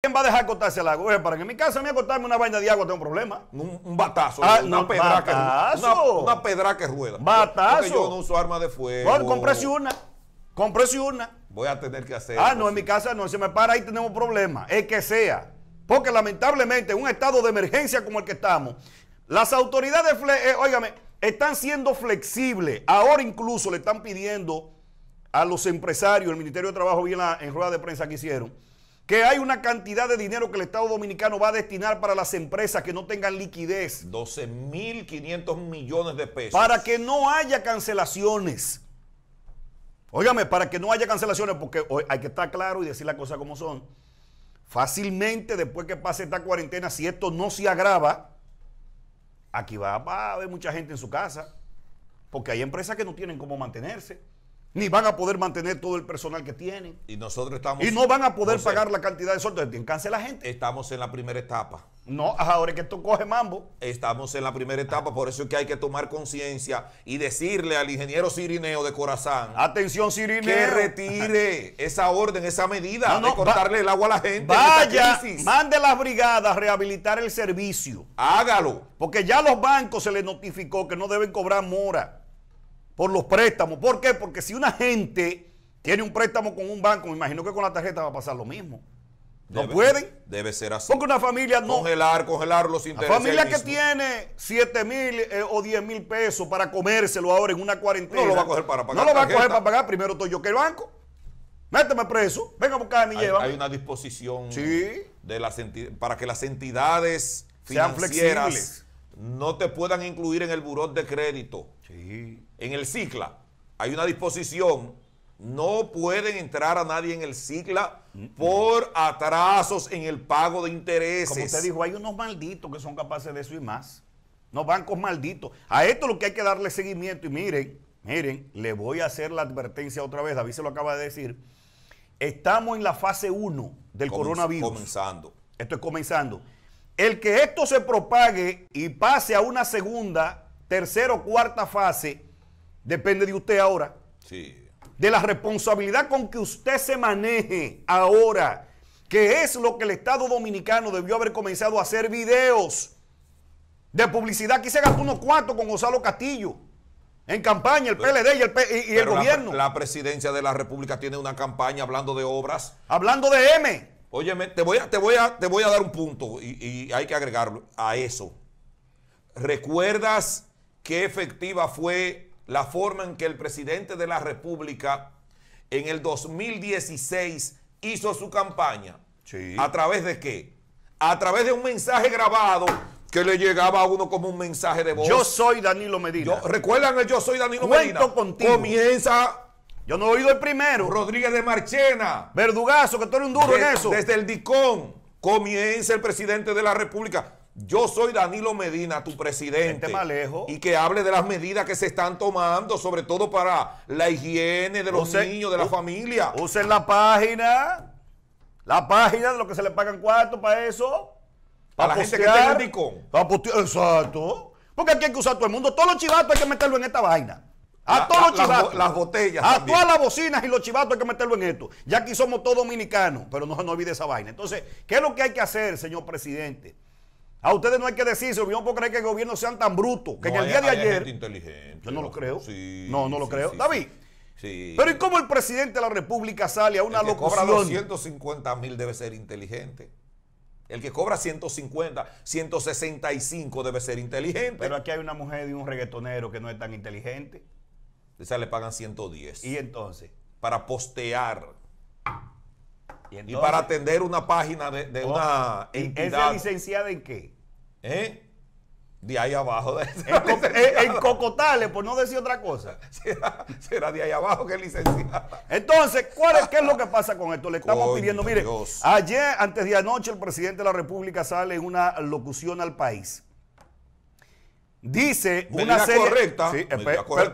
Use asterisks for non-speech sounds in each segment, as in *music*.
¿Quién va a dejar cortarse el agua? para que en mi casa me acostarme una vaina de agua tengo un problema. Un, batazo. Ah, una, pedra Que, una, una, pedra que rueda. Batazo. yo no uso armas de fuego. Bueno, presión, una. Comprese una. Voy a tener que hacer. Ah, no, en mi casa no. Se me para ahí tenemos un problema. Es que sea. Porque lamentablemente en un estado de emergencia como el que estamos, las autoridades, oígame, eh, están siendo flexibles. Ahora incluso le están pidiendo a los empresarios, el Ministerio de Trabajo, bien en, en rueda de prensa que hicieron, que hay una cantidad de dinero que el Estado Dominicano va a destinar para las empresas que no tengan liquidez. 12.500 millones de pesos. Para que no haya cancelaciones. Óigame, para que no haya cancelaciones, porque hay que estar claro y decir las cosas como son. Fácilmente, después que pase esta cuarentena, si esto no se agrava, aquí va, va a haber mucha gente en su casa, porque hay empresas que no tienen cómo mantenerse ni van a poder mantener todo el personal que tienen. Y nosotros estamos. Y no van a poder pagar la cantidad de sueldos. Tienen la gente. Estamos en la primera etapa. No, ahora es que esto coge mambo. Estamos en la primera etapa, por eso es que hay que tomar conciencia y decirle al ingeniero Sirineo de Corazán. Atención, Sirineo Que retire *laughs* esa orden, esa medida no, de cortarle el agua a la gente. Vaya, mande las brigadas a rehabilitar el servicio. Hágalo. Porque ya los bancos se les notificó que no deben cobrar mora por los préstamos. ¿Por qué? Porque si una gente tiene un préstamo con un banco, me imagino que con la tarjeta va a pasar lo mismo. No puede? pueden. Debe ser así. Porque una familia no. Congelar, congelar los intereses. La familia que tiene 7 mil eh, o 10 mil pesos para comérselo ahora en una cuarentena. No lo va a coger para pagar. No lo va a coger para pagar. Primero estoy yo que el banco. Méteme preso. Venga a buscarme y lleva. Hay una disposición sí. de para que las entidades financieras Sean no te puedan incluir en el buró de crédito. Sí en el CICLA hay una disposición, no pueden entrar a nadie en el CICLA por atrasos en el pago de intereses. Como usted dijo, hay unos malditos que son capaces de eso y más. unos bancos malditos. A esto lo que hay que darle seguimiento. Y miren, miren, le voy a hacer la advertencia otra vez. David se lo acaba de decir. Estamos en la fase 1 del coronavirus. Comenzando. Esto es comenzando. El que esto se propague y pase a una segunda, tercera o cuarta fase, depende de usted ahora. Sí. De la responsabilidad con que usted se maneje ahora, que es lo que el Estado Dominicano debió haber comenzado a hacer videos de publicidad. Aquí se gastó unos cuantos con Gonzalo Castillo. En campaña, el PLD y el, y el gobierno. La, presidencia de la República tiene una campaña hablando de obras. Hablando de M. Óyeme, te voy a, dar un punto y hay que agregarlo a eso. ¿Recuerdas qué efectiva fue la forma en que el presidente de la República en el 2016 hizo su campaña. ¿A través de qué? A través de un mensaje grabado que le llegaba a uno como un mensaje de voz. Yo soy Danilo Medina. Yo, ¿Recuerdan el Yo soy Danilo Medina? Comienza... Yo no he oído el primero. Rodríguez de Marchena. Verdugazo, que tú eres un duro en eso. Desde el DICON comienza el presidente de la República yo soy Danilo Medina, tu presidente. Y que hable de las medidas que se están tomando, sobre todo para la higiene de los niños, de la familia. Usen la página. La página de lo que se le pagan cuarto para eso. Para, la gente que tenga quede exacto. Porque aquí hay que usar todo el mundo. Todos los chivatos hay que meterlo en esta vaina. A todos los chivatos. Las, las botellas. A todas las bocinas y los chivatos hay que meterlo en esto. Ya aquí somos todos dominicanos, pero no se nos olvide esa vaina. Entonces, ¿qué es lo que hay que hacer, señor presidente? A ustedes no hay que decir, yo no puedo creer que el gobierno sean tan bruto. que en el día de ayer... Yo no lo creo. no, no lo creo. David. Sí. Pero ¿y cómo el presidente de la República sale a una el que Cobra 250 mil debe ser inteligente. El que cobra 150, 165 debe ser inteligente. Pero aquí hay una mujer y un reggaetonero que no es tan inteligente. Esa le pagan 110. ¿Y entonces? Para postear. ¿Y, para atender una página de, oh, una entidad. ¿Esa licenciada en qué? ¿Eh? De ahí abajo. *laughs* Eh, en, Cocotales, por no decir otra cosa. *laughs* Será, de ahí abajo que licenciada. Entonces, ¿cuál es, ¿qué es lo que pasa con esto? Le estamos pidiendo, mire, ayer, antes de anoche, el presidente de la República sale en una locución al país. Dice una serie correcta, sí,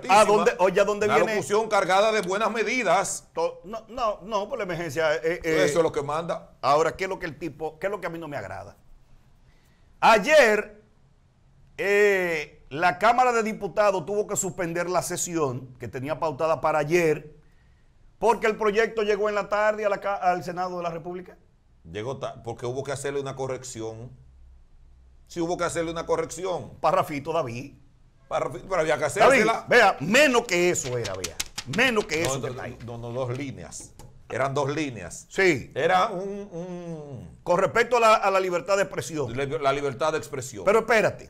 ¿a dónde, oye, una locución cargada de buenas medidas. no, no, por la emergencia. Eh, eh, Eso es lo que manda. Ahora, ¿qué es lo que el tipo, qué es lo que a mí no me agrada? Ayer eh, la Cámara de Diputados tuvo que suspender la sesión que tenía pautada para ayer porque el proyecto llegó en la tarde al Senado de la República. Llegó porque hubo que hacerle una corrección. Sí hubo que hacerle una corrección. Parrafito, David. Parrafito, pero había que hacerla. Vea, menos que eso era, vea. Menos que eso. No, no, no, dos líneas. Eran dos líneas. Sí. Era un con respecto a la, libertad de expresión. La, libertad de expresión. Pero espérate,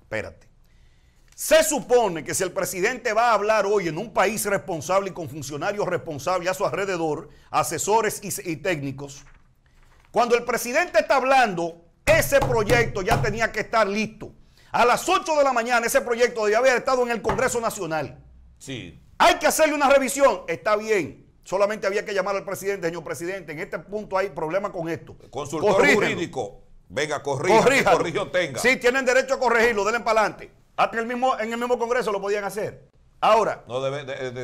espérate. Se supone que si el presidente va a hablar hoy en un país responsable y con funcionarios responsables a su alrededor, asesores y, técnicos, cuando el presidente está hablando, ese proyecto ya tenía que estar listo. A las 8 de la mañana ese proyecto debía haber estado en el Congreso Nacional. Sí. Hay que hacerle una revisión. Está bien. Solamente había que llamar al presidente, señor presidente, en este punto hay problema con esto. Consultor jurídico, venga, corrija, corrigión tenga. Sí, tienen derecho a corregirlo, denle para adelante. Hasta el mismo, en el mismo Congreso lo podían hacer. Ahora. No,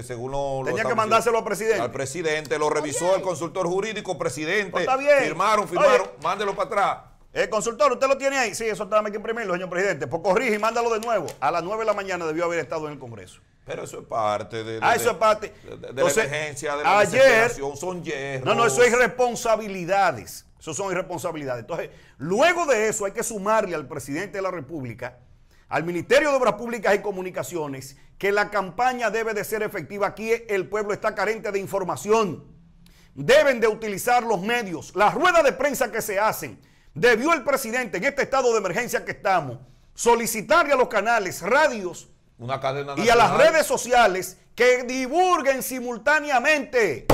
según lo, Tenía que mandárselo al presidente. Al presidente, lo revisó el consultor jurídico, presidente. Pues está bien. Firmaron, firmaron, mándelo para atrás. El eh, consultor, usted lo tiene ahí. Sí, eso también hay que imprimirlo, señor presidente. Pues corrige y mándalo de nuevo. A las 9 de la mañana debió haber estado en el Congreso. Pero eso es parte de, ah, parte. la emergencia, de la ayer, son hierros. No, no, eso es responsabilidades. Eso son irresponsabilidades. Entonces, luego de eso hay que sumarle al presidente de la República, al Ministerio de Obras Públicas y Comunicaciones, que la campaña debe de ser efectiva. Aquí el pueblo está carente de información. Deben de utilizar los medios, las ruedas de prensa que se hacen. Debió el presidente en este estado de emergencia que estamos solicitarle a los canales, radios, y a las redes sociales que divulguen simultáneamente.